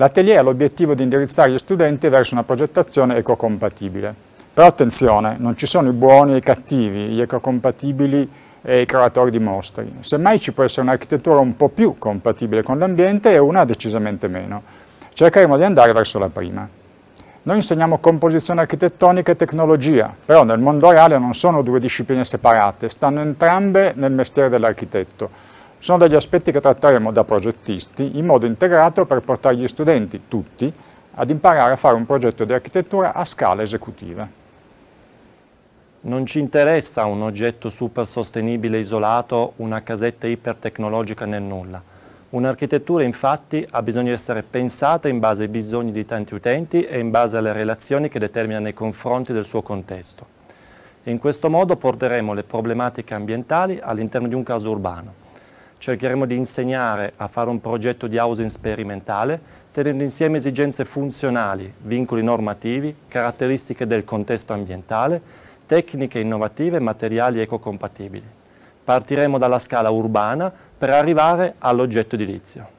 L'atelier ha l'obiettivo di indirizzare gli studenti verso una progettazione ecocompatibile. Però attenzione, non ci sono i buoni e i cattivi, gli ecocompatibili e i creatori di mostri. Semmai ci può essere un'architettura un po' più compatibile con l'ambiente e una decisamente meno. Cercheremo di andare verso la prima. Noi insegniamo composizione architettonica e tecnologia, però nel mondo reale non sono due discipline separate, stanno entrambe nel mestiere dell'architetto sono degli aspetti che tratteremo da progettisti in modo integrato per portare gli studenti, tutti, ad imparare a fare un progetto di architettura a scala esecutiva. Non ci interessa un oggetto super sostenibile isolato, una casetta ipertecnologica nel nulla. Un'architettura infatti ha bisogno di essere pensata in base ai bisogni di tanti utenti e in base alle relazioni che determina nei confronti del suo contesto. In questo modo porteremo le problematiche ambientali all'interno di un caso urbano cercheremo di insegnare a fare un progetto di housing sperimentale tenendo insieme esigenze funzionali, vincoli normativi, caratteristiche del contesto ambientale, tecniche innovative e materiali ecocompatibili. Partiremo dalla scala urbana per arrivare all'oggetto edilizio.